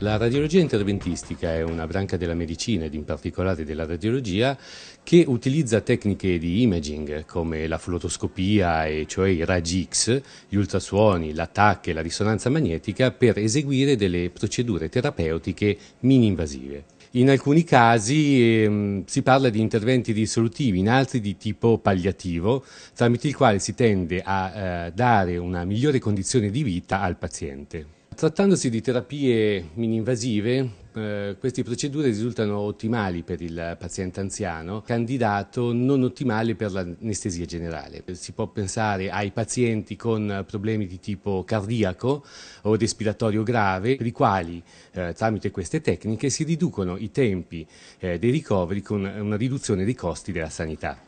La radiologia interventistica è una branca della medicina ed in particolare della radiologia che utilizza tecniche di imaging come la flotoscopia e cioè i raggi X, gli ultrasuoni, l'attacco e la risonanza magnetica per eseguire delle procedure terapeutiche mini-invasive. In alcuni casi ehm, si parla di interventi risolutivi, in altri di tipo palliativo, tramite il quale si tende a eh, dare una migliore condizione di vita al paziente. Trattandosi di terapie mini-invasive, eh, queste procedure risultano ottimali per il paziente anziano, candidato non ottimale per l'anestesia generale. Si può pensare ai pazienti con problemi di tipo cardiaco o respiratorio grave, per i quali eh, tramite queste tecniche si riducono i tempi eh, dei ricoveri con una riduzione dei costi della sanità.